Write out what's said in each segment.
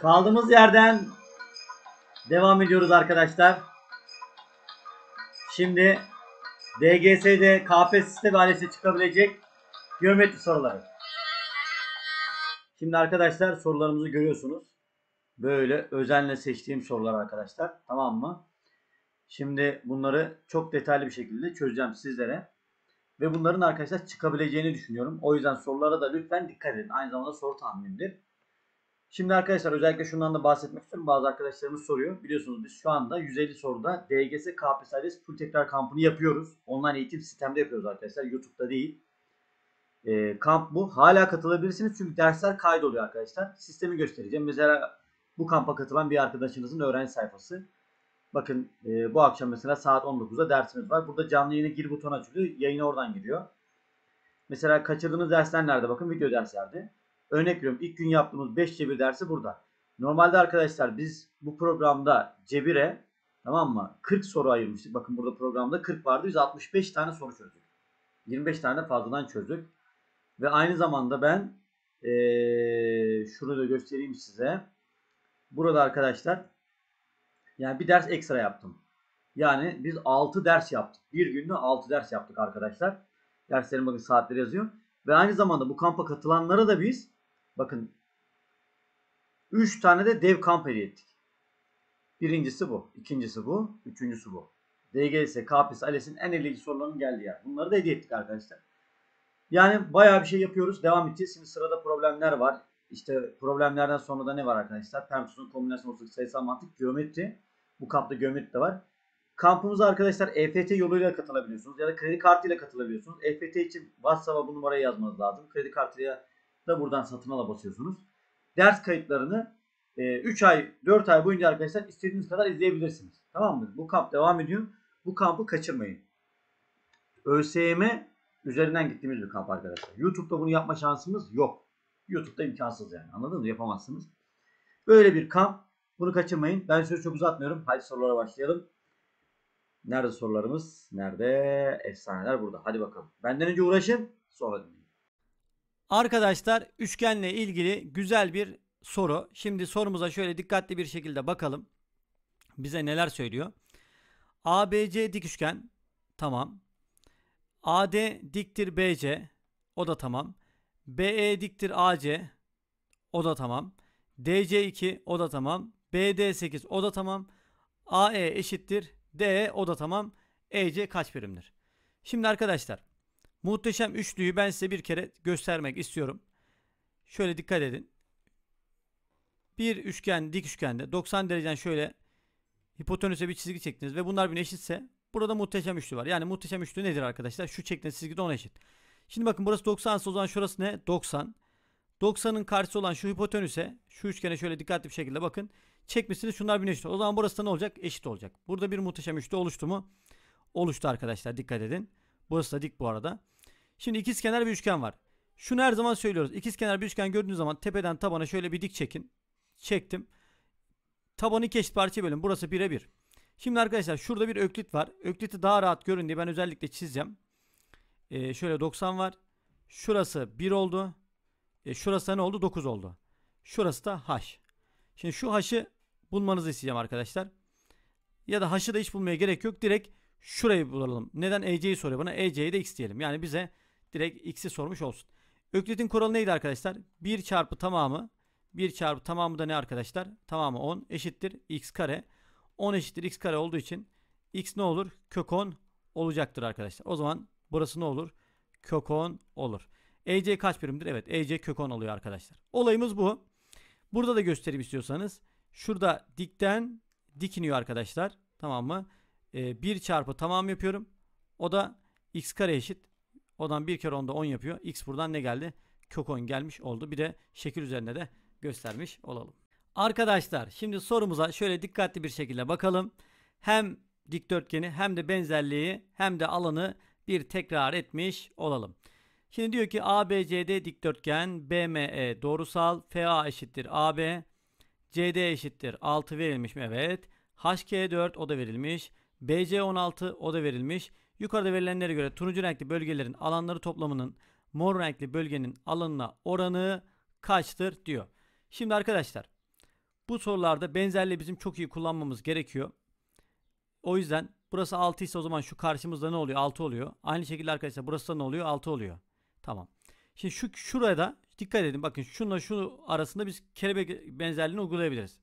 Kaldığımız yerden devam ediyoruz arkadaşlar. Şimdi DGS'de KP sistemi ailesi çıkabilecek geometri soruları. Şimdi arkadaşlar sorularımızı görüyorsunuz. Böyle özenle seçtiğim sorular arkadaşlar. Tamam mı? Şimdi bunları çok detaylı bir şekilde çözeceğim sizlere. Ve bunların arkadaşlar çıkabileceğini düşünüyorum. O yüzden sorulara da lütfen dikkat edin. Aynı zamanda soru tahminimdir. Şimdi arkadaşlar özellikle şundan da bahsetmek istiyorum. Bazı arkadaşlarımız soruyor. Biliyorsunuz biz şu anda 150 soruda DGS KPSS full tekrar kampını yapıyoruz. Online eğitim sistemde yapıyoruz arkadaşlar. YouTube'da değil. E, kamp bu. Hala katılabilirsiniz çünkü dersler kaydoluyor arkadaşlar. Sistemi göstereceğim. Mesela bu kampa katılan bir arkadaşınızın öğrenci sayfası. Bakın e, bu akşam mesela saat 19'da dersimiz var. Burada canlı yayına gir butonu açılıyor. Yayına oradan giriyor. Mesela kaçırdığınız dersler nerede? Bakın video derslerde. Örnek veriyorum ilk gün yaptığımız 5 cebir dersi burada. Normalde arkadaşlar biz bu programda cebire tamam mı 40 soru ayırmıştık. Bakın burada programda 40 vardı 165 tane soru çözdük. 25 tane fazladan çözdük. Ve aynı zamanda ben ee, şunu da göstereyim size. Burada arkadaşlar yani bir ders ekstra yaptım. Yani biz 6 ders yaptık. Bir günde 6 ders yaptık arkadaşlar. Derslerin bakın saatleri yazıyor. Ve aynı zamanda bu kampa katılanlara da biz Bakın 3 tane de dev kamp hediye ettik. Birincisi bu. ikincisi bu. Üçüncüsü bu. DGS, KPS, ALES'in en ilgili sorularının geldiği yer. Bunları da hediye ettik arkadaşlar. Yani bayağı bir şey yapıyoruz. Devam edeceğiz. Şimdi sırada problemler var. İşte problemlerden sonra da ne var arkadaşlar? Permütasyon, kombinasyon, olasılık, sayısal mantık, geometri. Bu kampta geometri de var. Kampımıza arkadaşlar EFT yoluyla katılabiliyorsunuz ya da kredi kartıyla katılabiliyorsunuz. EFT için WhatsApp'a bu numarayı yazmanız lazım. Kredi kartıyla da buradan satın ala basıyorsunuz. Ders kayıtlarını e, 3 ay 4 ay boyunca arkadaşlar istediğiniz kadar izleyebilirsiniz. Tamam mı? Bu kamp devam ediyor. Bu kampı kaçırmayın. ÖSYM üzerinden gittiğimiz bir kamp arkadaşlar. YouTube'da bunu yapma şansımız yok. YouTube'da imkansız yani. Anladınız mı? Yapamazsınız. Böyle bir kamp. Bunu kaçırmayın. Ben sözü çok uzatmıyorum. Hadi sorulara başlayalım. Nerede sorularımız? Nerede? Efsaneler burada. Hadi bakalım. Benden önce uğraşın. Sonra dinleyin. Arkadaşlar üçgenle ilgili güzel bir soru. Şimdi sorumuza şöyle dikkatli bir şekilde bakalım. Bize neler söylüyor? ABC dik üçgen. Tamam. AD diktir BC. O da tamam. BE diktir AC. O da tamam. DC 2 o da tamam. BD 8 o da tamam. AE eşittir. DE o da tamam. EC kaç birimdir? Şimdi arkadaşlar Muhteşem üçlüyü ben size bir kere göstermek istiyorum. Şöyle dikkat edin. Bir üçgen dik üçgende 90 dereceden şöyle hipotenüse bir çizgi çektiniz ve bunlar bir eşitse burada muhteşem üçlü var. Yani muhteşem üçlü nedir arkadaşlar? Şu çektiğiniz çizgi de ona eşit. Şimdi bakın burası 90 ise o zaman şurası ne? 90. 90'ın karşısı olan şu hipotenüse şu üçgene şöyle dikkatli bir şekilde bakın. Çekmişsiniz şunlar bir eşit. O zaman burası da ne olacak? Eşit olacak. Burada bir muhteşem üçlü oluştu mu? Oluştu arkadaşlar dikkat edin. Burası da dik bu arada. Şimdi ikizkenar bir üçgen var. Şunu her zaman söylüyoruz. İkizkenar bir üçgen gördüğünüz zaman tepeden tabana şöyle bir dik çekin. Çektim. Tabanı iki eşit parçaya bölün. Burası bire bir. Şimdi arkadaşlar şurada bir öklit var. Öklit'i daha rahat görün diye ben özellikle çizeceğim. Ee, şöyle 90 var. Şurası 1 oldu. E, şurası ne oldu? 9 oldu. Şurası da h. Şimdi şu h'ı bulmanızı isteyeceğim arkadaşlar. Ya da h'ı da hiç bulmaya gerek yok. Direkt Şurayı bulalım. Neden EC'yi soruyor bana? EC'yi de x diyelim. Yani bize direkt x'i sormuş olsun. Öklid'in kuralı neydi arkadaşlar? 1 çarpı tamamı 1 çarpı tamamı da ne arkadaşlar? Tamamı 10 eşittir x kare. 10 eşittir x kare olduğu için x ne olur? Kök 10 olacaktır arkadaşlar. O zaman burası ne olur? Kök 10 olur. EC kaç birimdir? Evet EC kök 10 oluyor arkadaşlar. Olayımız bu. Burada da göstereyim istiyorsanız. Şurada dikten dikiniyor arkadaşlar. Tamam mı? e, ee, 1 çarpı tamam yapıyorum. O da x kare eşit. Odan 1 kere 10'da 10 yapıyor. X buradan ne geldi? Kök 10 gelmiş oldu. Bir de şekil üzerinde de göstermiş olalım. Arkadaşlar şimdi sorumuza şöyle dikkatli bir şekilde bakalım. Hem dikdörtgeni hem de benzerliği hem de alanı bir tekrar etmiş olalım. Şimdi diyor ki ABCD dikdörtgen BME doğrusal FA eşittir AB CD eşittir 6 verilmiş mi? Evet. HK4 o da verilmiş. BC16 o da verilmiş. Yukarıda verilenlere göre turuncu renkli bölgelerin alanları toplamının mor renkli bölgenin alanına oranı kaçtır diyor. Şimdi arkadaşlar bu sorularda benzerliği bizim çok iyi kullanmamız gerekiyor. O yüzden burası 6 ise o zaman şu karşımızda ne oluyor? 6 oluyor. Aynı şekilde arkadaşlar burası da ne oluyor? 6 oluyor. Tamam. Şimdi şu şurada dikkat edin bakın şunla şu arasında biz kelebek benzerliğini uygulayabiliriz.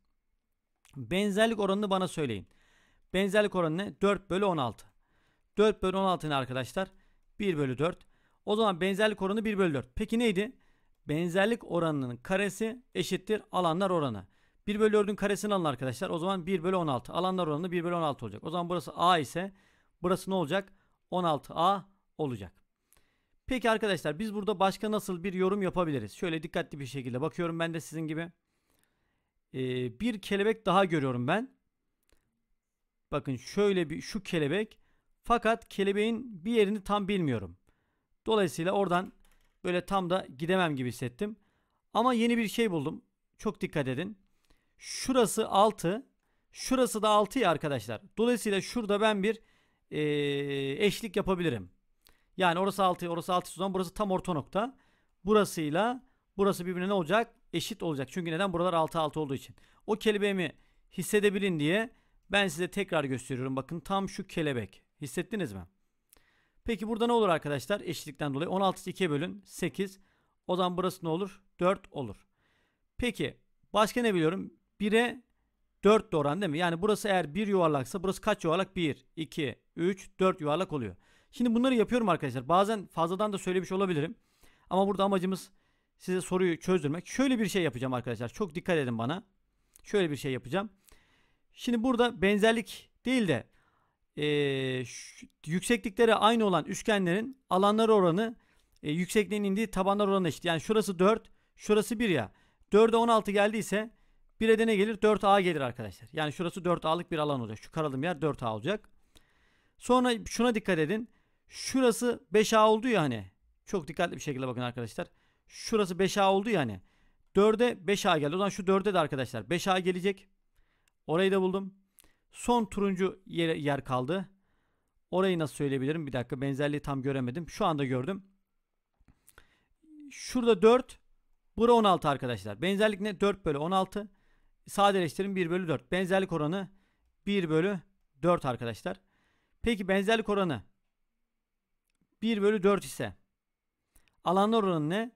Benzerlik oranını bana söyleyin. Benzerlik oranı ne? 4 bölü 16. 4 bölü 16 ne arkadaşlar? 1 bölü 4. O zaman benzerlik oranı 1 bölü 4. Peki neydi? Benzerlik oranının karesi eşittir alanlar oranı. 1 bölü 4'ün karesini alın arkadaşlar. O zaman 1 bölü 16. Alanlar oranı 1 bölü 16 olacak. O zaman burası A ise burası ne olacak? 16A olacak. Peki arkadaşlar biz burada başka nasıl bir yorum yapabiliriz? Şöyle dikkatli bir şekilde bakıyorum ben de sizin gibi. Ee, bir kelebek daha görüyorum ben. Bakın şöyle bir şu kelebek fakat kelebeğin bir yerini tam bilmiyorum. Dolayısıyla oradan böyle tam da gidemem gibi hissettim. Ama yeni bir şey buldum. Çok dikkat edin. Şurası 6. Şurası da 6 ya arkadaşlar. Dolayısıyla şurada ben bir e, eşlik yapabilirim. Yani orası 6, orası 6 zaman burası tam orta nokta. Burasıyla burası birbirine ne olacak? Eşit olacak. Çünkü neden? Buralar 6 6 olduğu için. O kelimeyi hissedebilin diye ben size tekrar gösteriyorum. Bakın tam şu kelebek. Hissettiniz mi? Peki burada ne olur arkadaşlar? Eşitlikten dolayı 16'yı 2'ye bölün 8. O zaman burası ne olur? 4 olur. Peki başka ne biliyorum? 1'e 4 doğran, değil mi? Yani burası eğer 1 yuvarlaksa burası kaç yuvarlak? 1, 2, 3, 4 yuvarlak oluyor. Şimdi bunları yapıyorum arkadaşlar. Bazen fazladan da söylemiş olabilirim. Ama burada amacımız size soruyu çözdürmek. Şöyle bir şey yapacağım arkadaşlar. Çok dikkat edin bana. Şöyle bir şey yapacağım. Şimdi burada benzerlik değil de e, yükseklikleri aynı olan üçgenlerin alanları oranı e, yüksekliğin indiği tabanlar oranı eşit. Yani şurası 4, şurası 1 ya. 4'e 16 geldiyse 1'e de ne gelir? 4A gelir arkadaşlar. Yani şurası 4A'lık bir alan olacak. Şu karalım yer 4A olacak. Sonra şuna dikkat edin. Şurası 5A oldu ya hani. Çok dikkatli bir şekilde bakın arkadaşlar. Şurası 5A oldu ya hani. 4'e 5A geldi. O zaman şu 4'e de arkadaşlar 5A gelecek. Orayı da buldum. Son turuncu yer, yer kaldı. Orayı nasıl söyleyebilirim? Bir dakika benzerliği tam göremedim. Şu anda gördüm. Şurada 4. Bura 16 arkadaşlar. Benzerlik ne? 4 bölü 16. Sadeleştirin 1 bölü 4. Benzerlik oranı 1 bölü 4 arkadaşlar. Peki benzerlik oranı 1 bölü 4 ise alanlar oranı ne?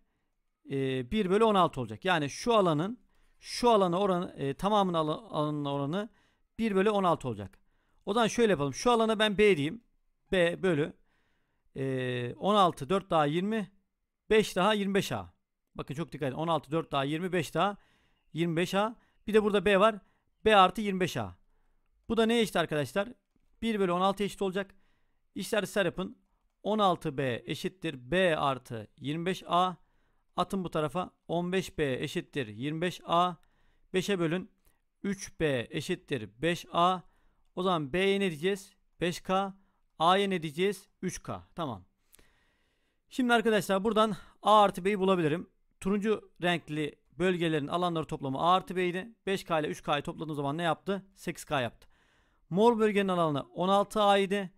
Ee, 1 bölü 16 olacak. Yani şu alanın şu alanı oranı e, tamamının alan, alanına oranı 1 bölü 16 olacak. O zaman şöyle yapalım. Şu alana ben B diyeyim. B bölü e, 16 4 daha 20 5 daha 25 A. Bakın çok dikkat edin. 16 4 daha 25 daha 25 A. Bir de burada B var. B artı 25 A. Bu da neye eşit arkadaşlar? 1 bölü 16 eşit olacak. İşler ser yapın. 16B eşittir B artı 25A Atın bu tarafa 15B eşittir 25A. 5'e bölün. 3B eşittir 5A. O zaman B'ye ne diyeceğiz? 5K. A'ya ne diyeceğiz? 3K. Tamam. Şimdi arkadaşlar buradan A artı B'yi bulabilirim. Turuncu renkli bölgelerin alanları toplamı A artı B'ydi. 5K ile 3K'yı topladığım zaman ne yaptı? 8K yaptı. Mor bölgenin alanı 16A idi.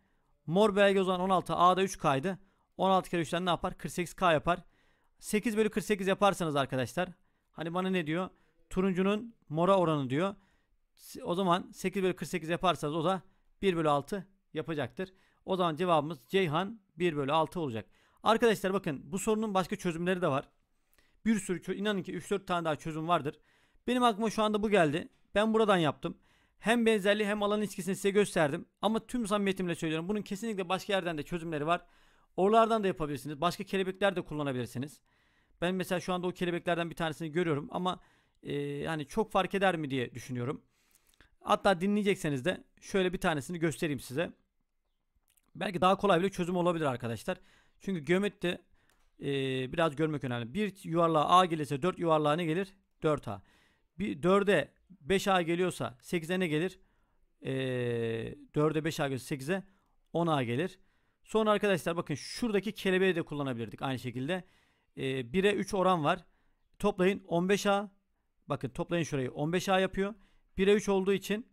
Mor bölge o zaman 16A'da 3K'ydı. 16 kere 3'ten ne yapar? 48K yapar. 8 bölü 48 yaparsanız arkadaşlar hani bana ne diyor? Turuncunun mora oranı diyor. O zaman 8 bölü 48 yaparsanız o da 1 bölü 6 yapacaktır. O zaman cevabımız Ceyhan 1 bölü 6 olacak. Arkadaşlar bakın bu sorunun başka çözümleri de var. Bir sürü inanın ki 3-4 tane daha çözüm vardır. Benim aklıma şu anda bu geldi. Ben buradan yaptım. Hem benzerliği hem alan ilişkisini size gösterdim. Ama tüm samimiyetimle söylüyorum. Bunun kesinlikle başka yerden de çözümleri var. Oralardan da yapabilirsiniz. Başka kelebekler de kullanabilirsiniz. Ben mesela şu anda o kelebeklerden bir tanesini görüyorum ama e, hani çok fark eder mi diye düşünüyorum. Hatta dinleyecekseniz de şöyle bir tanesini göstereyim size. Belki daha kolay bile çözüm olabilir arkadaşlar. Çünkü geometride e, biraz görmek önemli. Bir yuvarlağa A gelirse 4 yuvarlağa ne gelir? 4A. Bir 4'e 5A geliyorsa 8'e ne gelir? E, 4'e 5A geliyorsa 8'e 10A gelir. Sonra arkadaşlar bakın şuradaki kelebeği de kullanabilirdik aynı şekilde. E, 1'e 3 oran var. Toplayın 15A. Bakın toplayın şurayı 15A yapıyor. 1'e 3 olduğu için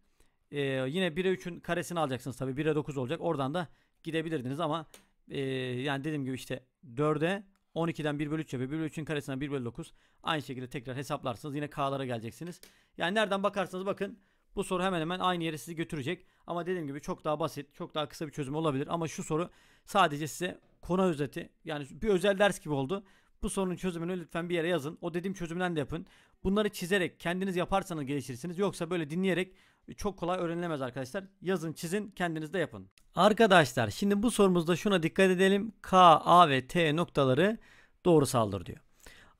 e, yine 1'e 3'ün karesini alacaksınız tabii. 1'e 9 olacak. Oradan da gidebilirdiniz ama e, yani dediğim gibi işte 4'e 12'den 1 bölü 3 yapıyor. 1 bölü 3'ün karesinden 1 bölü 9. Aynı şekilde tekrar hesaplarsınız. Yine K'lara geleceksiniz. Yani nereden bakarsanız bakın bu soru hemen hemen aynı yere sizi götürecek. Ama dediğim gibi çok daha basit, çok daha kısa bir çözüm olabilir. Ama şu soru sadece size konu özeti yani bir özel ders gibi oldu. Bu sorunun çözümünü lütfen bir yere yazın. O dediğim çözümden de yapın. Bunları çizerek kendiniz yaparsanız gelişirsiniz. Yoksa böyle dinleyerek çok kolay öğrenilemez arkadaşlar. Yazın, çizin, kendiniz de yapın. Arkadaşlar şimdi bu sorumuzda şuna dikkat edelim. K, A ve T noktaları doğru saldır diyor.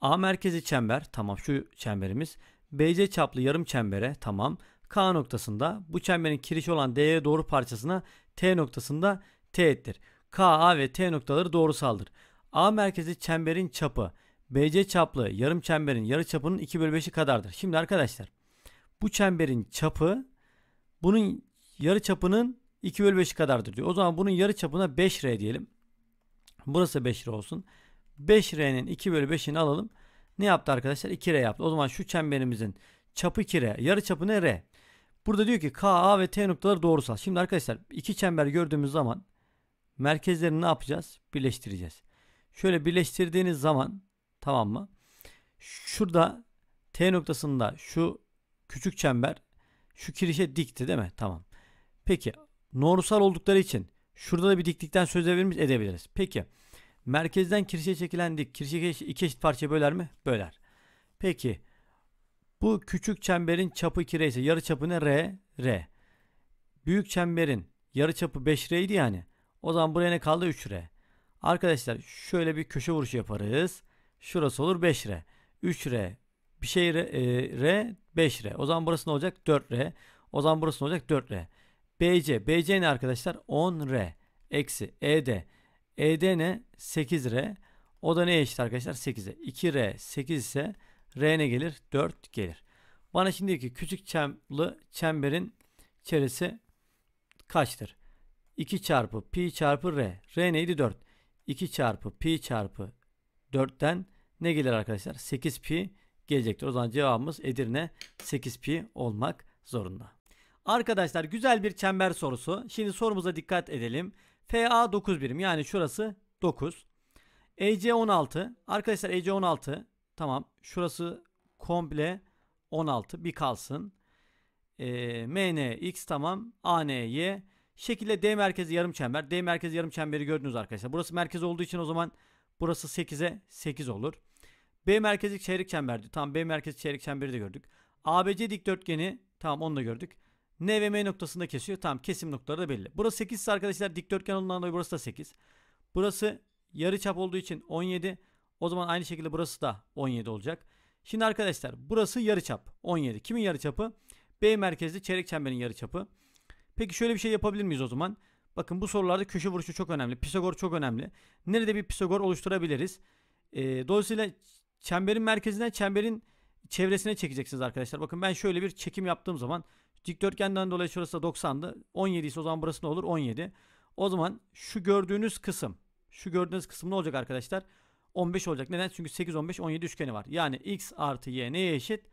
A merkezi çember. Tamam şu çemberimiz. BC çaplı yarım çembere. Tamam. K noktasında bu çemberin kirişi olan D'ye doğru parçasına T noktasında teğettir. K, A ve T noktaları doğrusaldır. A merkezi çemberin çapı BC çaplı yarım çemberin yarı çapının 2 bölü 5'i kadardır. Şimdi arkadaşlar bu çemberin çapı bunun yarı çapının 2 bölü 5'i kadardır diyor. O zaman bunun yarı çapına 5R diyelim. Burası 5R olsun. 5R'nin 2 bölü 5'ini alalım. Ne yaptı arkadaşlar? 2R yaptı. O zaman şu çemberimizin çapı 2R. Yarı çapı ne? R. Burada diyor ki K, A ve T noktaları doğrusal. Şimdi arkadaşlar iki çember gördüğümüz zaman merkezlerini ne yapacağız? Birleştireceğiz. Şöyle birleştirdiğiniz zaman tamam mı? Şurada T noktasında şu küçük çember şu kirişe dikti değil mi? Tamam. Peki doğrusal oldukları için şurada da bir diklikten söz edebiliriz. Peki merkezden kirişe çekilen dik kirişe iki eşit parça böler mi? Böler. Peki bu küçük çemberin çapı 2 ise yarı çapı ne? R, R. Büyük çemberin yarı çapı 5R idi yani. O zaman buraya ne kaldı? 3R. Arkadaşlar şöyle bir köşe vuruşu yaparız. Şurası olur 5R. 3R bir şey R, e, R 5R. O zaman burası ne olacak? 4R. O zaman burası ne olacak? 4R. BC. BC ne arkadaşlar? 10R. Eksi ED. ED ne? 8R. O da ne eşit arkadaşlar? 8'e. 2R 8 ise R ne gelir? 4 gelir. Bana şimdi ki küçük çemli çemberin çeresi kaçtır? 2 çarpı pi çarpı r. r neydi? 4. 2 çarpı pi çarpı 4'ten ne gelir arkadaşlar? 8 pi gelecektir. O zaman cevabımız Edirne 8 pi olmak zorunda. Arkadaşlar güzel bir çember sorusu. Şimdi sorumuza dikkat edelim. FA 9 birim yani şurası 9. EC 16. Arkadaşlar EC 16 Tamam. Şurası komple 16 bir kalsın. E, ee, MN X tamam. AN Y. Şekilde D merkezi yarım çember. D merkezi yarım çemberi gördünüz arkadaşlar. Burası merkez olduğu için o zaman burası 8'e 8 olur. B merkezi çeyrek çemberdi. Tamam B merkezi çeyrek çemberi de gördük. ABC dikdörtgeni tamam onu da gördük. N ve M noktasında kesiyor. Tamam kesim noktaları da belli. Burası 8 arkadaşlar dikdörtgen olduğundan dolayı burası da 8. Burası yarı çap olduğu için 17. O zaman aynı şekilde burası da 17 olacak. Şimdi arkadaşlar burası yarıçap 17. Kimin yarıçapı? B merkezli çeyrek çemberin yarıçapı. Peki şöyle bir şey yapabilir miyiz o zaman? Bakın bu sorularda köşe vuruşu çok önemli. Pisagor çok önemli. Nerede bir Pisagor oluşturabiliriz? E, dolayısıyla çemberin merkezinden çemberin çevresine çekeceksiniz arkadaşlar. Bakın ben şöyle bir çekim yaptığım zaman dikdörtgenden dolayı şurası da 90'dı. 17 ise o zaman burası ne olur? 17. O zaman şu gördüğünüz kısım. Şu gördüğünüz kısım ne olacak arkadaşlar? Arkadaşlar 15 olacak. Neden? Çünkü 8, 15, 17 üçgeni var. Yani x artı y neye eşit?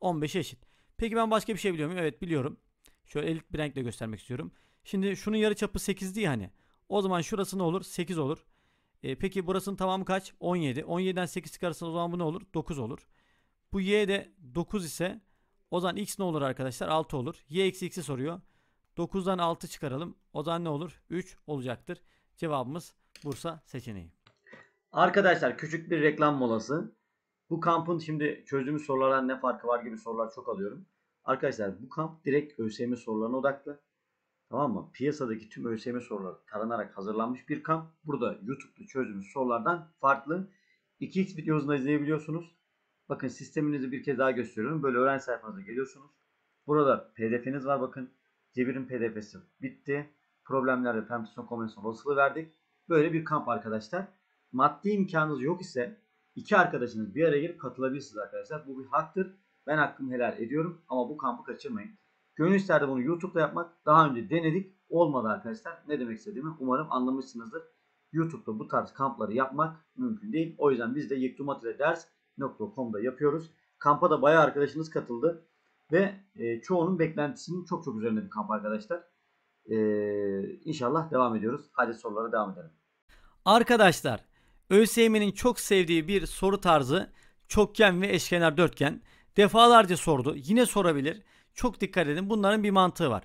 15'e eşit. Peki ben başka bir şey biliyor muyum? Evet biliyorum. Şöyle elit bir renkle göstermek istiyorum. Şimdi şunun yarı çapı 8 değil hani. O zaman şurası ne olur? 8 olur. E, peki burasının tamamı kaç? 17. 17'den 8 çıkarırsanız o zaman bu ne olur? 9 olur. Bu y de 9 ise o zaman x ne olur arkadaşlar? 6 olur. y eksi x'i soruyor. 9'dan 6 çıkaralım. O zaman ne olur? 3 olacaktır. Cevabımız Bursa seçeneği. Arkadaşlar küçük bir reklam molası. Bu kampın şimdi çözdüğümüz sorulara ne farkı var gibi sorular çok alıyorum. Arkadaşlar bu kamp direkt ÖSYM sorularına odaklı. Tamam mı? Piyasadaki tüm ÖSYM soruları taranarak hazırlanmış bir kamp. Burada YouTube'da çözdüğümüz sorulardan farklı. 2x videosunda izleyebiliyorsunuz. Bakın sisteminizi bir kez daha gösteriyorum. Böyle öğrenci sayfanıza geliyorsunuz. Burada pdf'niz var bakın. Cebirin pdf'si bitti. Problemlerde Pemtison Konvensiyon olasılığı verdik. Böyle bir kamp arkadaşlar maddi imkanınız yok ise iki arkadaşınız bir araya gelip katılabilirsiniz arkadaşlar. Bu bir haktır. Ben hakkımı helal ediyorum ama bu kampı kaçırmayın. Gönül isterdi bunu YouTube'da yapmak. Daha önce denedik. Olmadı arkadaşlar. Ne demek istediğimi umarım anlamışsınızdır. YouTube'da bu tarz kampları yapmak mümkün değil. O yüzden biz de yektumatileders.com'da yapıyoruz. Kampa da bayağı arkadaşınız katıldı. Ve e, çoğunun beklentisinin çok çok üzerinde bir kamp arkadaşlar. E, inşallah devam ediyoruz. Hadi sorulara devam edelim. Arkadaşlar ÖSYM'nin çok sevdiği bir soru tarzı çokgen ve eşkenar dörtgen. Defalarca sordu. Yine sorabilir. Çok dikkat edin. Bunların bir mantığı var.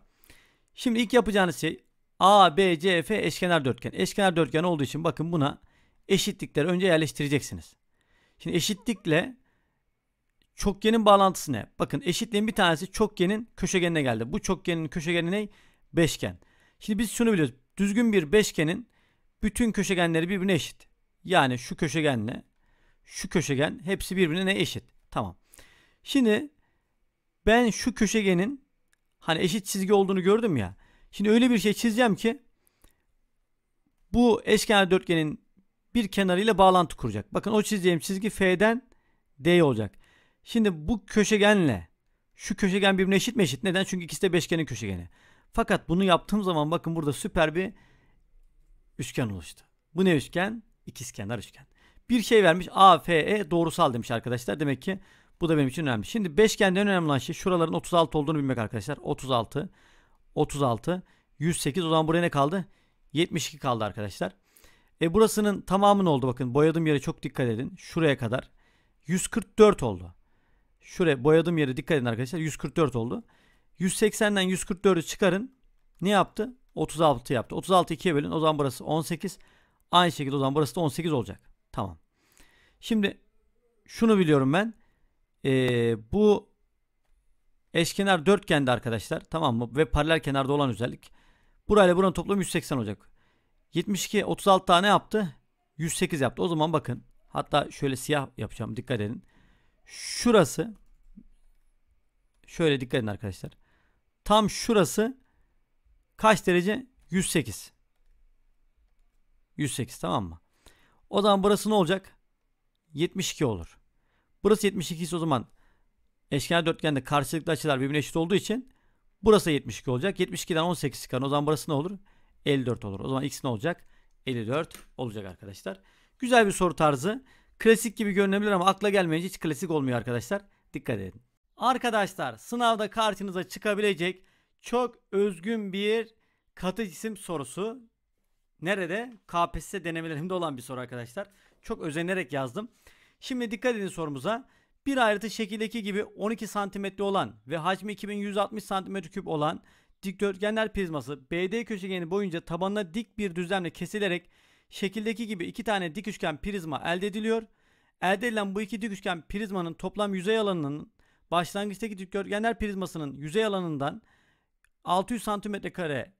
Şimdi ilk yapacağınız şey A, B, C, F eşkenar dörtgen. Eşkenar dörtgen olduğu için bakın buna eşitlikleri önce yerleştireceksiniz. Şimdi eşitlikle çokgenin bağlantısı ne? Bakın eşitliğin bir tanesi çokgenin köşegenine geldi. Bu çokgenin köşegeni ne? Beşgen. Şimdi biz şunu biliyoruz. Düzgün bir beşgenin bütün köşegenleri birbirine eşit. Yani şu köşegenle şu köşegen hepsi birbirine eşit. Tamam. Şimdi ben şu köşegenin hani eşit çizgi olduğunu gördüm ya. Şimdi öyle bir şey çizeceğim ki bu eşkenar dörtgenin bir kenarıyla bağlantı kuracak. Bakın o çizeceğim çizgi F'den D olacak. Şimdi bu köşegenle şu köşegen birbirine eşit mi eşit? Neden? Çünkü ikisi de beşgenin köşegeni. Fakat bunu yaptığım zaman bakın burada süper bir üçgen oluştu. Bu ne üçgen? İkizkenar üçgen. Bir şey vermiş AFE doğrusal demiş arkadaşlar. Demek ki bu da benim için önemli. Şimdi beşgenden önemli olan şey şuraların 36 olduğunu bilmek arkadaşlar. 36, 36, 108 o zaman buraya ne kaldı? 72 kaldı arkadaşlar. E burasının tamamı ne oldu bakın. Boyadığım yere çok dikkat edin. Şuraya kadar. 144 oldu. Şuraya boyadığım yere dikkat edin arkadaşlar. 144 oldu. 180'den 144'ü çıkarın. Ne yaptı? 36 yaptı. 36 2'ye bölün. O zaman burası 18. Aynı şekilde o zaman burası da 18 olacak. Tamam. Şimdi şunu biliyorum ben. Ee, bu eşkenar dörtgende arkadaşlar. Tamam mı? Ve paralel kenarda olan özellik. Burayla buranın toplamı 180 olacak. 72 36 daha ne yaptı. 108 yaptı. O zaman bakın. Hatta şöyle siyah yapacağım. Dikkat edin. Şurası şöyle dikkat edin arkadaşlar. Tam şurası kaç derece? 108. 108 tamam mı? O zaman burası ne olacak? 72 olur. Burası 72 ise o zaman eşkenar dörtgende karşılıklı açılar birbirine eşit olduğu için burası 72 olacak. 72'den 18 çıkar. O zaman burası ne olur? 54 olur. O zaman x ne olacak? 54 olacak arkadaşlar. Güzel bir soru tarzı. Klasik gibi görünebilir ama akla gelmeyince hiç klasik olmuyor arkadaşlar. Dikkat edin. Arkadaşlar sınavda karşınıza çıkabilecek çok özgün bir katı cisim sorusu Nerede? KPSS denemelerimde olan bir soru arkadaşlar. Çok özenerek yazdım. Şimdi dikkat edin sorumuza. Bir ayrıtı şekildeki gibi 12 santimetre olan ve hacmi 2160 santimetre küp olan dikdörtgenler prizması BD köşegeni boyunca tabanına dik bir düzlemle kesilerek şekildeki gibi iki tane dik üçgen prizma elde ediliyor. Elde edilen bu iki dik üçgen prizmanın toplam yüzey alanının başlangıçtaki dikdörtgenler prizmasının yüzey alanından 600 santimetre kare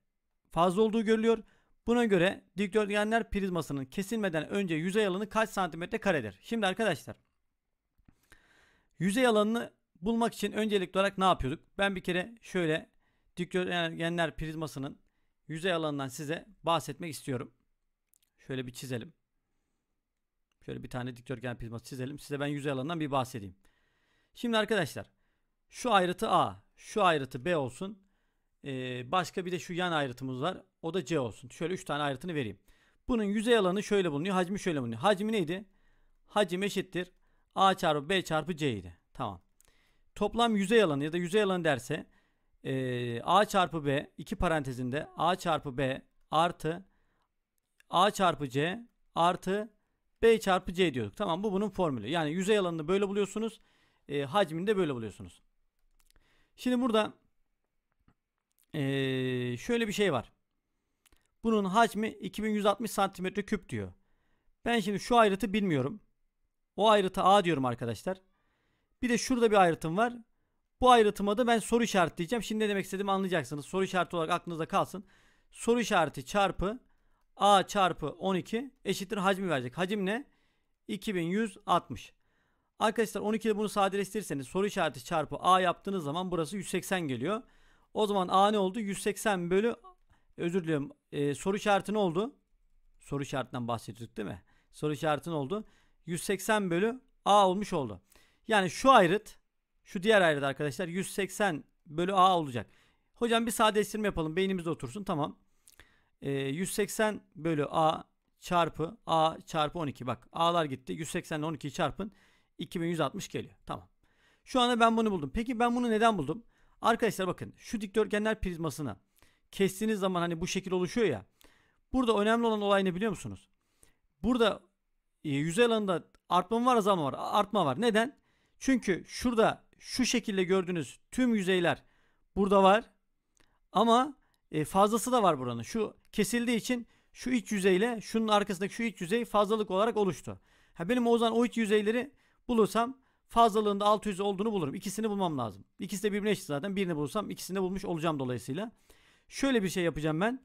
fazla olduğu görülüyor. Buna göre dikdörtgenler prizmasının kesilmeden önce yüzey alanı kaç santimetre karedir? Şimdi arkadaşlar yüzey alanını bulmak için öncelikli olarak ne yapıyorduk? Ben bir kere şöyle dikdörtgenler prizmasının yüzey alanından size bahsetmek istiyorum. Şöyle bir çizelim. Şöyle bir tane dikdörtgen prizması çizelim. Size ben yüzey alanından bir bahsedeyim. Şimdi arkadaşlar şu ayrıtı A, şu ayrıtı B olsun. Ee, başka bir de şu yan ayrıtımız var. O da C olsun. Şöyle 3 tane ayrıtını vereyim. Bunun yüzey alanı şöyle bulunuyor. Hacmi şöyle bulunuyor. Hacmi neydi? Hacim eşittir. A çarpı B çarpı C idi. Tamam. Toplam yüzey alanı ya da yüzey alanı derse e, A çarpı B iki parantezinde A çarpı B artı A çarpı C artı B çarpı C diyorduk. Tamam bu bunun formülü. Yani yüzey alanını böyle buluyorsunuz. E, hacmini de böyle buluyorsunuz. Şimdi burada e, şöyle bir şey var. Bunun hacmi 2160 santimetre küp diyor. Ben şimdi şu ayrıtı bilmiyorum. O ayrıtı A diyorum arkadaşlar. Bir de şurada bir ayrıtım var. Bu ayrıtıma da ben soru işareti diyeceğim. Şimdi ne demek istediğimi anlayacaksınız. Soru işareti olarak aklınızda kalsın. Soru işareti çarpı A çarpı 12 eşittir hacmi verecek. Hacim ne? 2160. Arkadaşlar 12 ile bunu sadeleştirirseniz soru işareti çarpı A yaptığınız zaman burası 180 geliyor. O zaman A ne oldu? 180 bölü özür diliyorum. E, soru şartı ne oldu? Soru şartından bahsediyorduk değil mi? Soru şartı ne oldu? 180 bölü A olmuş oldu. Yani şu ayrıt şu diğer ayrıt arkadaşlar 180 bölü A olacak. Hocam bir sadeleştirme yapalım. Beynimizde otursun. Tamam. E, ee, 180 bölü A çarpı A çarpı 12. Bak A'lar gitti. 180 ile 12'yi çarpın. 2160 geliyor. Tamam. Şu anda ben bunu buldum. Peki ben bunu neden buldum? Arkadaşlar bakın şu dikdörtgenler prizmasına kestiğiniz zaman hani bu şekil oluşuyor ya. Burada önemli olan olay ne biliyor musunuz? Burada e, yüzey alanında artma mı var azalma var. Artma var. Neden? Çünkü şurada şu şekilde gördüğünüz tüm yüzeyler burada var. Ama e, fazlası da var buranın. Şu kesildiği için şu iç yüzeyle şunun arkasındaki şu iç yüzey fazlalık olarak oluştu. Ha benim o zaman o iç yüzeyleri bulursam fazlalığında 600 olduğunu bulurum. İkisini bulmam lazım. İkisi de birbirine eşit zaten. Birini bulursam ikisini de bulmuş olacağım dolayısıyla. Şöyle bir şey yapacağım ben.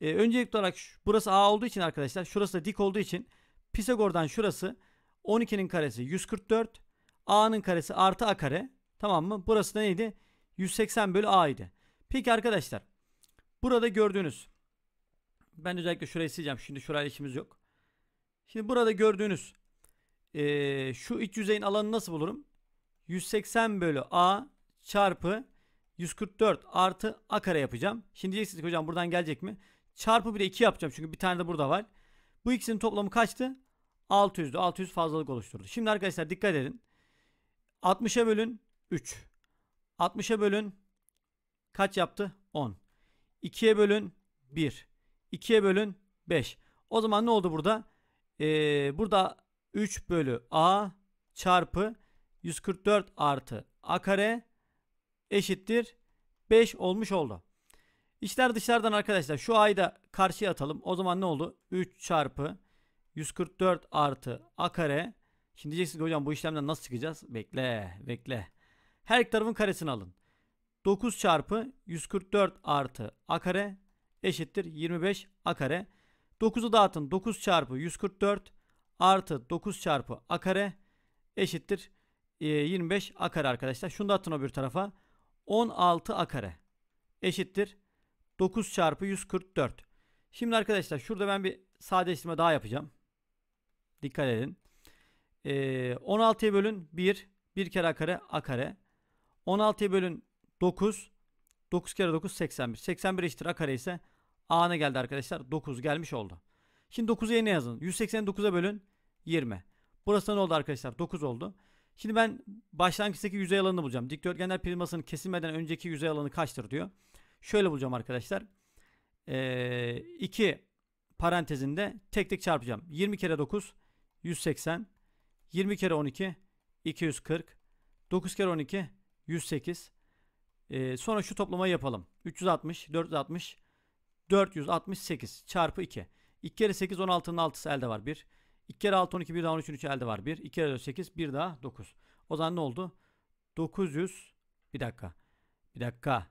Ee, öncelikli olarak burası A olduğu için arkadaşlar şurası da dik olduğu için Pisagor'dan şurası 12'nin karesi 144 A'nın karesi artı A kare tamam mı? Burası da neydi? 180 bölü A idi. Peki arkadaşlar burada gördüğünüz ben özellikle şurayı sileceğim. Şimdi şurayla işimiz yok. Şimdi burada gördüğünüz e, şu iç yüzeyin alanı nasıl bulurum? 180 bölü A çarpı 144 artı a kare yapacağım. Şimdi diyeceksiniz ki hocam buradan gelecek mi? Çarpı bir de 2 yapacağım çünkü bir tane de burada var. Bu ikisinin toplamı kaçtı? 600'dü. 600 fazlalık oluşturdu. Şimdi arkadaşlar dikkat edin. 60'a bölün 3. 60'a bölün kaç yaptı? 10. 2'ye bölün 1. 2'ye bölün 5. O zaman ne oldu burada? Ee, burada 3 bölü a çarpı 144 artı a kare eşittir 5 olmuş oldu. İçler dışlardan arkadaşlar şu ayda karşıya atalım. O zaman ne oldu? 3 çarpı 144 artı a kare. Şimdi diyeceksiniz ki hocam bu işlemden nasıl çıkacağız? Bekle bekle. Her iki tarafın karesini alın. 9 çarpı 144 artı a kare eşittir 25 a kare. 9'u dağıtın 9 çarpı 144 artı 9 çarpı a kare eşittir 25 e, a kare arkadaşlar. Şunu da atın o bir tarafa. 16a kare eşittir 9 çarpı 144. Şimdi arkadaşlar şurada ben bir sadeleştirme daha yapacağım. Dikkat edin. Ee, 16'ya bölün 1. 1 kere a kare a kare. 16'ya bölün 9. 9 kere 9 81. 81 eşittir a kare ise a ne geldi arkadaşlar? 9 gelmiş oldu. Şimdi 9'u yerine yazın. 189'a bölün 20. Burası ne oldu arkadaşlar? 9 oldu. Şimdi ben başlangıçtaki yüzey alanını bulacağım. Dikdörtgenler prizmasının kesilmeden önceki yüzey alanı kaçtır diyor. Şöyle bulacağım arkadaşlar. 2 ee, parantezinde tek tek çarpacağım. 20 kere 9 180 20 kere 12 240 9 kere 12 108 ee, sonra şu toplamayı yapalım. 360 460 468 çarpı 2. 2 kere 8 16'nın 6'sı elde var. 1 2 kere 6 12 bir daha 13 13 elde var 1. 2 kere 4 8 bir daha 9. O zaman ne oldu? 900 bir dakika. Bir dakika.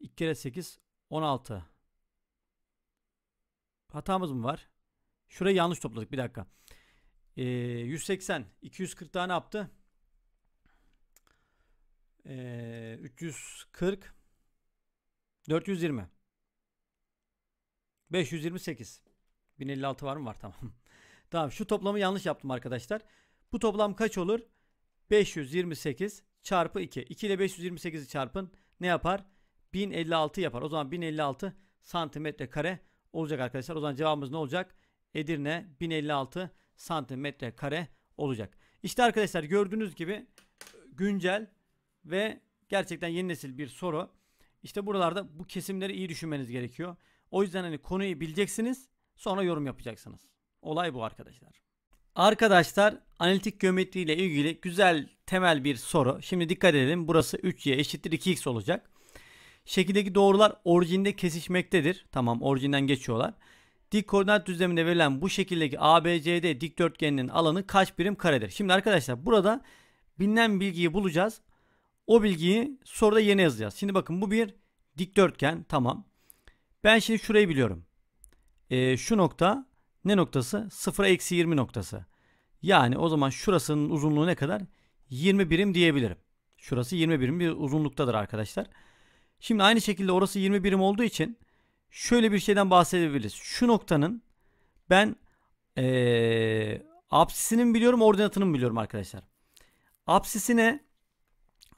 2 kere 8 16. Hatamız mı var? Şurayı yanlış topladık bir dakika. Ee, 180 240 ne yaptı. Ee, 340 420 528 1056 var mı var tamam. Tamam şu toplamı yanlış yaptım arkadaşlar. Bu toplam kaç olur? 528 çarpı 2. 2 ile 528'i çarpın ne yapar? 1056 yapar. O zaman 1056 santimetre kare olacak arkadaşlar. O zaman cevabımız ne olacak? Edirne 1056 santimetre kare olacak. İşte arkadaşlar gördüğünüz gibi e, güncel ve gerçekten yeni nesil bir soru. İşte buralarda bu kesimleri iyi düşünmeniz gerekiyor. O yüzden hani konuyu bileceksiniz sonra yorum yapacaksınız. Olay bu arkadaşlar. Arkadaşlar analitik geometri ile ilgili güzel temel bir soru. Şimdi dikkat edelim. Burası 3y eşittir 2x olacak. Şekildeki doğrular orijinde kesişmektedir. Tamam orijinden geçiyorlar. Dik koordinat düzleminde verilen bu şekildeki ABCD dikdörtgeninin alanı kaç birim karedir? Şimdi arkadaşlar burada bilinen bilgiyi bulacağız. O bilgiyi soruda yerine yazacağız. Şimdi bakın bu bir dikdörtgen. Tamam. Ben şimdi şurayı biliyorum. Ee, şu nokta ne noktası? 0'a eksi 20 noktası. Yani o zaman şurasının uzunluğu ne kadar? 20 birim diyebilirim. Şurası 20 birim bir uzunluktadır arkadaşlar. Şimdi aynı şekilde orası 20 birim olduğu için şöyle bir şeyden bahsedebiliriz. Şu noktanın ben ee, apsisini biliyorum ordinatını mı biliyorum arkadaşlar. Absisine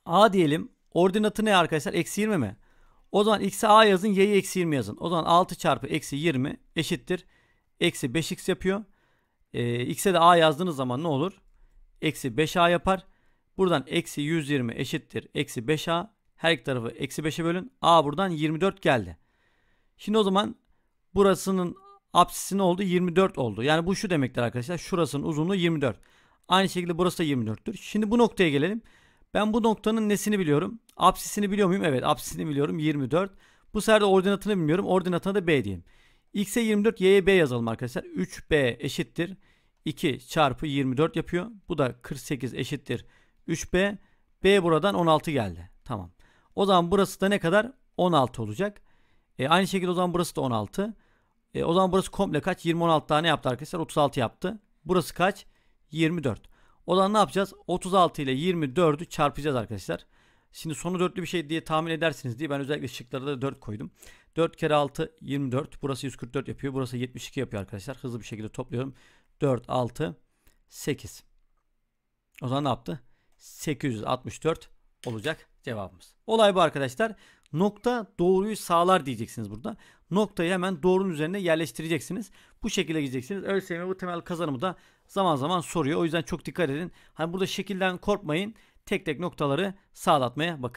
A diyelim. Ordinatı ne arkadaşlar? Eksi 20 mi? O zaman x'e A yazın y'ye eksi 20 yazın. O zaman 6 çarpı eksi 20 eşittir Eksi 5x yapıyor. E, x'e de a yazdığınız zaman ne olur? Eksi 5a yapar. Buradan eksi 120 eşittir. Eksi 5a. Her iki tarafı eksi 5'e bölün. a buradan 24 geldi. Şimdi o zaman burasının apsisi ne oldu? 24 oldu. Yani bu şu demektir arkadaşlar. Şurasının uzunluğu 24. Aynı şekilde burası da 24'tür. Şimdi bu noktaya gelelim. Ben bu noktanın nesini biliyorum? Apsisini biliyor muyum? Evet apsisini biliyorum. 24. Bu sefer de ordinatını bilmiyorum. Ordinatına da B diyeyim. X'e 24, Y'ye B yazalım arkadaşlar. 3B eşittir 2 çarpı 24 yapıyor. Bu da 48 eşittir 3B. B buradan 16 geldi. Tamam. O zaman burası da ne kadar? 16 olacak. E, aynı şekilde o zaman burası da 16. E, o zaman burası komple kaç? 20 16 tane yaptı arkadaşlar. 36 yaptı. Burası kaç? 24. O zaman ne yapacağız? 36 ile 24'ü çarpacağız arkadaşlar. Şimdi sonu dörtlü bir şey diye tahmin edersiniz diye ben özellikle şıklara da 4 koydum. 4 kere 6 24. Burası 144 yapıyor. Burası 72 yapıyor arkadaşlar. Hızlı bir şekilde topluyorum. 4, 6, 8. O zaman ne yaptı? 864 olacak cevabımız. Olay bu arkadaşlar. Nokta doğruyu sağlar diyeceksiniz burada. Noktayı hemen doğrunun üzerine yerleştireceksiniz. Bu şekilde gideceksiniz. ÖSYM bu temel kazanımı da zaman zaman soruyor. O yüzden çok dikkat edin. Hani burada şekilden korkmayın. Tek tek noktaları sağlatmaya bakın.